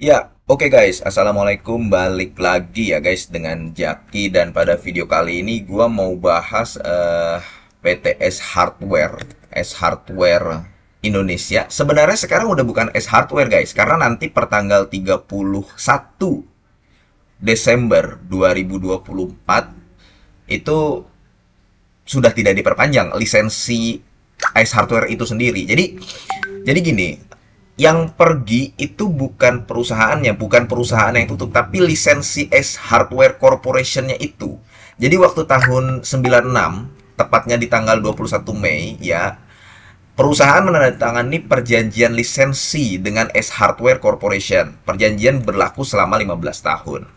Ya, oke okay guys, Assalamualaikum balik lagi ya guys dengan Jaki dan pada video kali ini gua mau bahas uh, eh, PTS Hardware, S Hardware Indonesia. Sebenarnya sekarang udah bukan S Hardware guys, karena nanti pertanggal 31 Desember 2024 itu sudah tidak diperpanjang lisensi S Hardware itu sendiri. Jadi jadi gini, yang pergi itu bukan perusahaannya, bukan perusahaan yang tutup, tapi lisensi S Hardware corporation itu. Jadi waktu tahun 96, tepatnya di tanggal 21 Mei, ya, perusahaan menandatangani perjanjian lisensi dengan S Hardware Corporation. Perjanjian berlaku selama 15 tahun.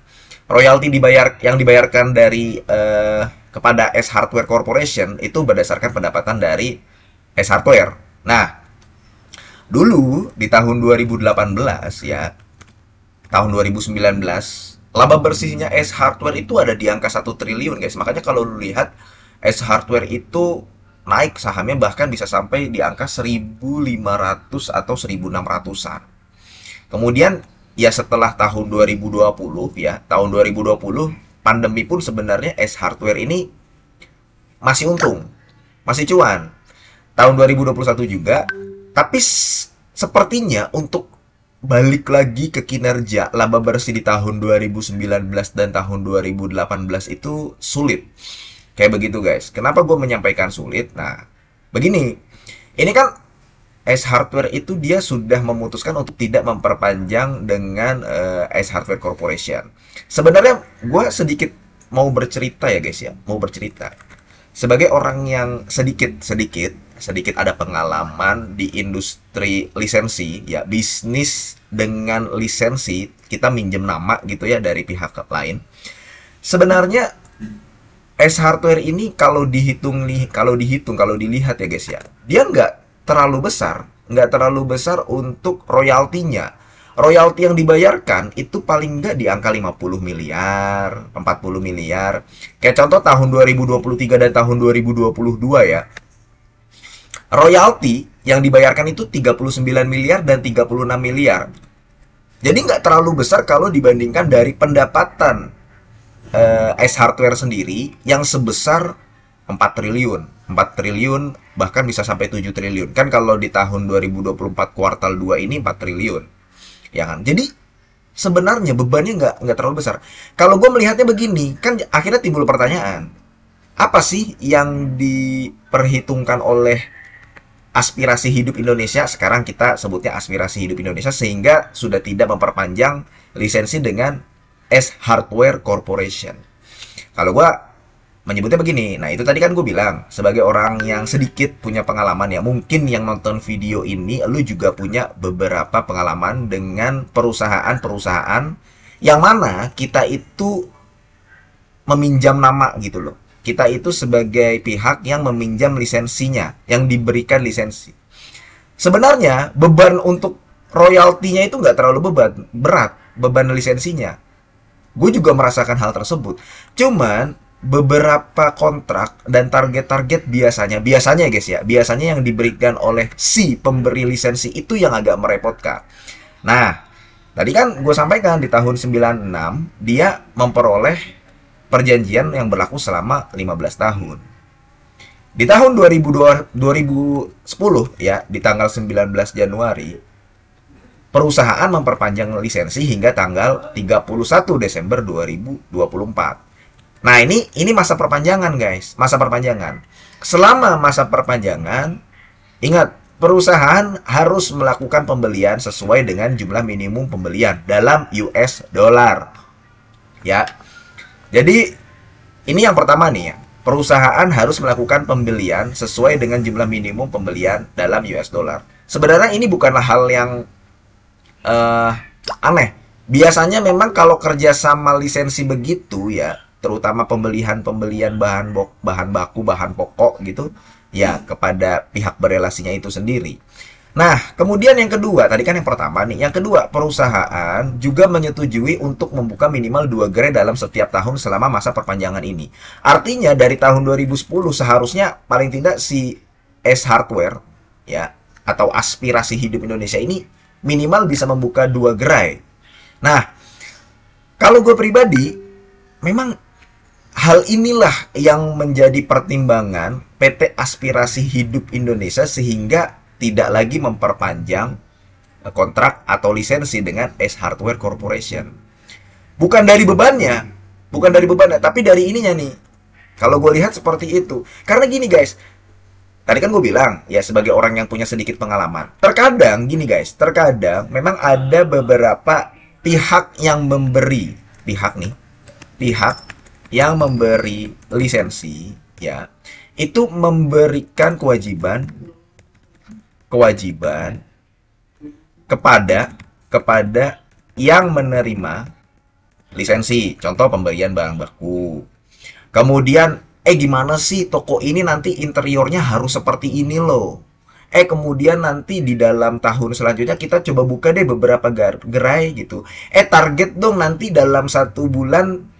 Royalti dibayar yang dibayarkan dari eh, kepada S Hardware Corporation itu berdasarkan pendapatan dari S Hardware. Nah, Dulu di tahun 2018 ya, tahun 2019 laba bersihnya S Hardware itu ada di angka 1 triliun guys. Makanya kalau lu lihat S Hardware itu naik sahamnya bahkan bisa sampai di angka 1.500 atau 1.600-an. Kemudian ya setelah tahun 2020 ya, tahun 2020 pandemi pun sebenarnya S Hardware ini masih untung, masih cuan. Tahun 2021 juga tapi sepertinya untuk balik lagi ke kinerja laba bersih di tahun 2019 dan tahun 2018 itu sulit. Kayak begitu guys. Kenapa gue menyampaikan sulit? Nah, begini. Ini kan S Hardware itu dia sudah memutuskan untuk tidak memperpanjang dengan uh, eh, S Hardware Corporation. Sebenarnya gue sedikit mau bercerita ya guys ya. Mau bercerita sebagai orang yang sedikit sedikit sedikit ada pengalaman di industri lisensi ya bisnis dengan lisensi kita minjem nama gitu ya dari pihak lain sebenarnya S hardware ini kalau dihitung nih kalau dihitung kalau dilihat ya guys ya dia nggak terlalu besar nggak terlalu besar untuk royaltinya royalti yang dibayarkan itu paling nggak di angka 50 miliar, 40 miliar. Kayak contoh tahun 2023 dan tahun 2022 ya. Royalti yang dibayarkan itu 39 miliar dan 36 miliar. Jadi nggak terlalu besar kalau dibandingkan dari pendapatan eh, S Hardware sendiri yang sebesar 4 triliun. 4 triliun bahkan bisa sampai 7 triliun. Kan kalau di tahun 2024 kuartal 2 ini 4 triliun ya kan jadi sebenarnya bebannya nggak nggak terlalu besar kalau gue melihatnya begini kan akhirnya timbul pertanyaan apa sih yang diperhitungkan oleh aspirasi hidup Indonesia sekarang kita sebutnya aspirasi hidup Indonesia sehingga sudah tidak memperpanjang lisensi dengan S Hardware Corporation. Kalau gue menyebutnya begini. Nah, itu tadi kan gue bilang, sebagai orang yang sedikit punya pengalaman ya, mungkin yang nonton video ini, lu juga punya beberapa pengalaman dengan perusahaan-perusahaan yang mana kita itu meminjam nama gitu loh. Kita itu sebagai pihak yang meminjam lisensinya, yang diberikan lisensi. Sebenarnya beban untuk royaltinya itu nggak terlalu beban berat, beban lisensinya. Gue juga merasakan hal tersebut. Cuman beberapa kontrak dan target-target biasanya biasanya guys ya biasanya yang diberikan oleh si pemberi lisensi itu yang agak merepotkan nah tadi kan gue sampaikan di tahun 96 dia memperoleh perjanjian yang berlaku selama 15 tahun di tahun 2002, 2010 ya di tanggal 19 Januari perusahaan memperpanjang lisensi hingga tanggal 31 Desember 2024 Nah, ini ini masa perpanjangan, guys. Masa perpanjangan. Selama masa perpanjangan, ingat perusahaan harus melakukan pembelian sesuai dengan jumlah minimum pembelian dalam US dollar. Ya. Jadi ini yang pertama nih ya. Perusahaan harus melakukan pembelian sesuai dengan jumlah minimum pembelian dalam US dollar. Sebenarnya ini bukanlah hal yang uh, aneh. Biasanya memang kalau kerja sama lisensi begitu ya, terutama pembelian-pembelian bahan bok, bahan baku, bahan pokok gitu ya hmm. kepada pihak berelasinya itu sendiri. Nah, kemudian yang kedua, tadi kan yang pertama nih, yang kedua perusahaan juga menyetujui untuk membuka minimal dua gerai dalam setiap tahun selama masa perpanjangan ini. Artinya dari tahun 2010 seharusnya paling tidak si S Hardware ya atau aspirasi hidup Indonesia ini minimal bisa membuka dua gerai. Nah, kalau gue pribadi memang Hal inilah yang menjadi pertimbangan PT Aspirasi Hidup Indonesia sehingga tidak lagi memperpanjang eh, kontrak atau lisensi dengan S Hardware Corporation. Bukan dari bebannya, bukan dari bebannya, tapi dari ininya nih. Kalau gue lihat seperti itu. Karena gini guys, tadi kan gue bilang, ya sebagai orang yang punya sedikit pengalaman. Terkadang, gini guys, terkadang memang ada beberapa pihak yang memberi, pihak nih, pihak yang memberi lisensi ya itu memberikan kewajiban kewajiban kepada kepada yang menerima lisensi contoh pemberian barang baku kemudian eh gimana sih toko ini nanti interiornya harus seperti ini loh eh kemudian nanti di dalam tahun selanjutnya kita coba buka deh beberapa gerai gitu eh target dong nanti dalam satu bulan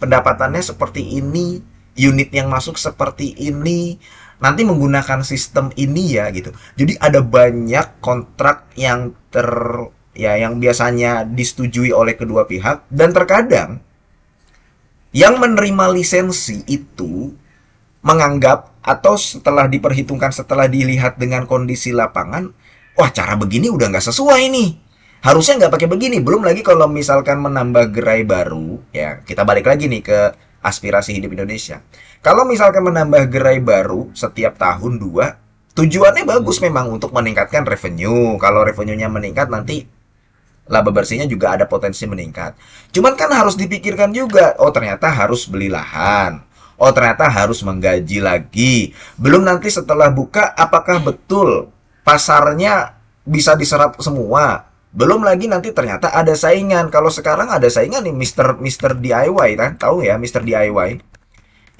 pendapatannya seperti ini, unit yang masuk seperti ini, nanti menggunakan sistem ini ya gitu. Jadi ada banyak kontrak yang ter ya yang biasanya disetujui oleh kedua pihak dan terkadang yang menerima lisensi itu menganggap atau setelah diperhitungkan setelah dilihat dengan kondisi lapangan, wah cara begini udah nggak sesuai nih harusnya nggak pakai begini belum lagi kalau misalkan menambah gerai baru ya kita balik lagi nih ke aspirasi hidup Indonesia kalau misalkan menambah gerai baru setiap tahun dua tujuannya bagus memang untuk meningkatkan revenue kalau revenue-nya meningkat nanti laba bersihnya juga ada potensi meningkat cuman kan harus dipikirkan juga oh ternyata harus beli lahan Oh ternyata harus menggaji lagi. Belum nanti setelah buka apakah betul pasarnya bisa diserap semua belum lagi nanti ternyata ada saingan. Kalau sekarang ada saingan nih Mister Mister DIY kan, tahu ya Mister DIY.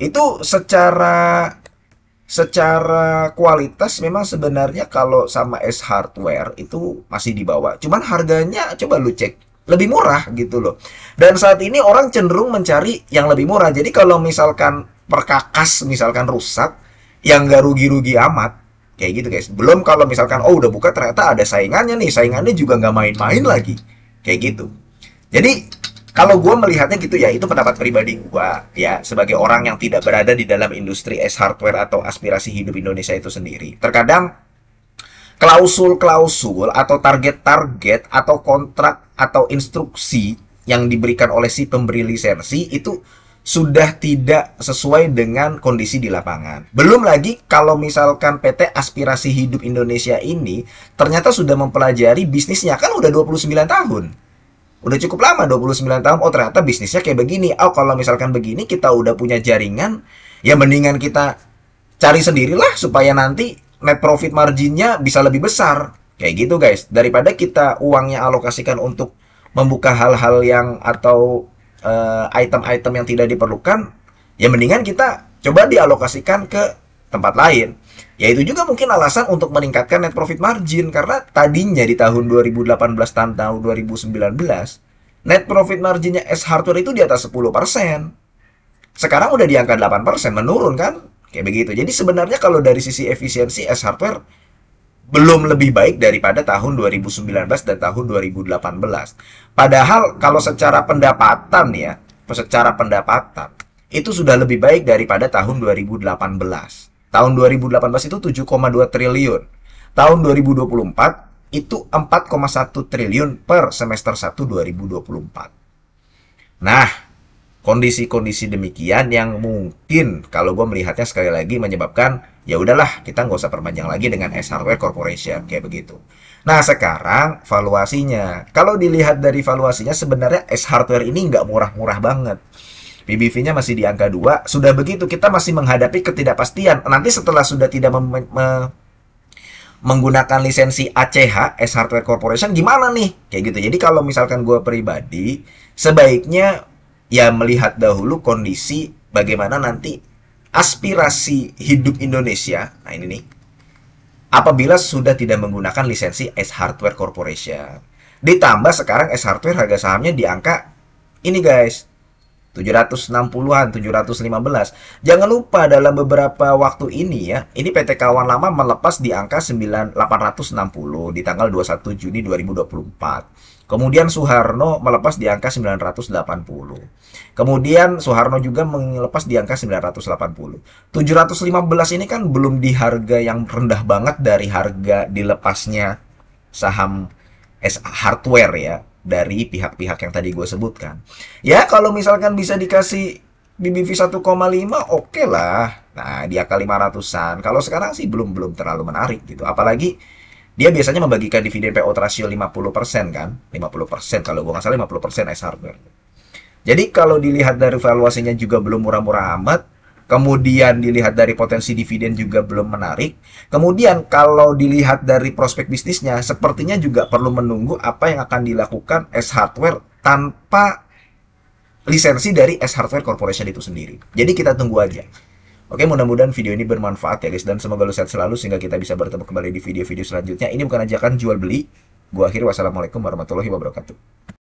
Itu secara secara kualitas memang sebenarnya kalau sama S hardware itu masih di bawah. Cuman harganya coba lu cek lebih murah gitu loh. Dan saat ini orang cenderung mencari yang lebih murah. Jadi kalau misalkan perkakas misalkan rusak yang nggak rugi-rugi amat Kayak gitu guys. Belum kalau misalkan oh udah buka ternyata ada saingannya nih, saingannya juga nggak main-main lagi. Kayak gitu. Jadi kalau gue melihatnya gitu ya itu pendapat pribadi gue ya sebagai orang yang tidak berada di dalam industri es hardware atau aspirasi hidup Indonesia itu sendiri terkadang klausul-klausul atau target-target atau kontrak atau instruksi yang diberikan oleh si pemberi lisensi itu sudah tidak sesuai dengan kondisi di lapangan. Belum lagi kalau misalkan PT Aspirasi Hidup Indonesia ini ternyata sudah mempelajari bisnisnya kan udah 29 tahun. Udah cukup lama 29 tahun, oh ternyata bisnisnya kayak begini. Oh kalau misalkan begini kita udah punya jaringan, ya mendingan kita cari sendirilah supaya nanti net profit marginnya bisa lebih besar. Kayak gitu guys, daripada kita uangnya alokasikan untuk membuka hal-hal yang atau Eh, item-item uh, yang tidak diperlukan, ya mendingan kita coba dialokasikan ke tempat lain. Ya itu juga mungkin alasan untuk meningkatkan net profit margin karena tadinya di tahun 2018 dan tahun 2019 net profit marginnya S Hardware itu di atas 10%. persen. Sekarang udah di angka 8% menurun kan? Kayak begitu. Jadi sebenarnya kalau dari sisi efisiensi S Hardware belum lebih baik daripada tahun 2019 dan tahun 2018. Padahal kalau secara pendapatan ya, secara pendapatan itu sudah lebih baik daripada tahun 2018. Tahun 2018 itu 7,2 triliun. Tahun 2024 itu 4,1 triliun per semester 1 2024. Nah, kondisi-kondisi demikian yang mungkin kalau gue melihatnya sekali lagi menyebabkan ya udahlah kita nggak usah perpanjang lagi dengan S Hardware Corporation kayak begitu. Nah sekarang valuasinya kalau dilihat dari valuasinya sebenarnya S Hardware ini nggak murah-murah banget. PBV-nya masih di angka 2. Sudah begitu kita masih menghadapi ketidakpastian. Nanti setelah sudah tidak me- menggunakan lisensi ACH S Hardware Corporation gimana nih kayak gitu jadi kalau misalkan gue pribadi sebaiknya ya melihat dahulu kondisi bagaimana nanti aspirasi hidup Indonesia. Nah, ini nih. Apabila sudah tidak menggunakan lisensi S Hardware Corporation. Ditambah sekarang S Hardware harga sahamnya di angka ini guys. 760-an, 715. Jangan lupa dalam beberapa waktu ini ya, ini PT Kawan Lama melepas di angka 9860 di tanggal 21 Juni 2024. Kemudian Soeharno melepas di angka 980. Kemudian Soeharno juga melepas di angka 980. 715 ini kan belum di harga yang rendah banget dari harga dilepasnya saham hardware ya dari pihak-pihak yang tadi gue sebutkan. Ya kalau misalkan bisa dikasih BBV 1,5 oke okay lah. Nah, di angka 500-an. Kalau sekarang sih belum belum terlalu menarik gitu. Apalagi dia biasanya membagikan dividen payout rasio 50% kan? 50% kalau gue nggak salah 50% S hardware. Jadi kalau dilihat dari valuasinya juga belum murah-murah amat, kemudian dilihat dari potensi dividen juga belum menarik. Kemudian kalau dilihat dari prospek bisnisnya, sepertinya juga perlu menunggu apa yang akan dilakukan S Hardware tanpa lisensi dari S Hardware Corporation itu sendiri. Jadi kita tunggu aja. Oke, mudah-mudahan video ini bermanfaat ya guys dan semoga lu sehat selalu sehingga kita bisa bertemu kembali di video-video selanjutnya. Ini bukan ajakan jual beli. Gua akhir wassalamualaikum warahmatullahi wabarakatuh.